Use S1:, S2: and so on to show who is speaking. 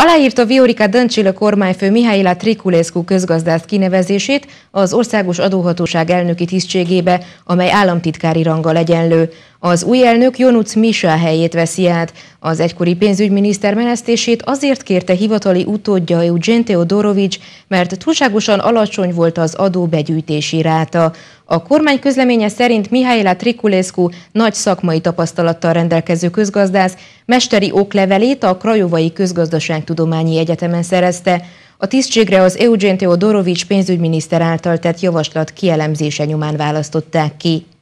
S1: Aláírta Viorika Döncsile kormányfő Mihályla Trikulescu közgazdász kinevezését az Országos Adóhatóság elnöki tisztségébe, amely államtitkári ranggal egyenlő. Az új elnök Jonuc Misa helyét veszi át. Az egykori pénzügyminiszter menesztését azért kérte hivatali utódja Eugen Teodorovics, mert túlságosan alacsony volt az adó begyűjtési ráta. A kormány közleménye szerint Mihály Trikulescu nagy szakmai tapasztalattal rendelkező közgazdász mesteri oklevelét a Krajovai Közgazdaságtudományi Egyetemen szerezte. A tisztségre az Eugen Teodorovics pénzügyminiszter által tett javaslat kielemzése nyomán választották ki.